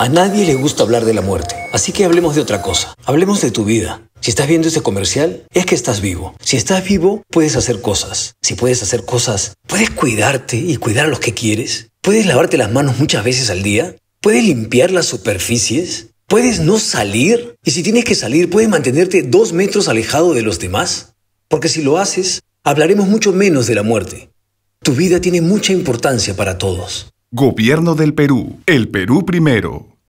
A nadie le gusta hablar de la muerte, así que hablemos de otra cosa. Hablemos de tu vida. Si estás viendo ese comercial, es que estás vivo. Si estás vivo, puedes hacer cosas. Si puedes hacer cosas, puedes cuidarte y cuidar a los que quieres. Puedes lavarte las manos muchas veces al día. Puedes limpiar las superficies. Puedes no salir. Y si tienes que salir, puedes mantenerte dos metros alejado de los demás. Porque si lo haces, hablaremos mucho menos de la muerte. Tu vida tiene mucha importancia para todos. Gobierno del Perú. El Perú primero.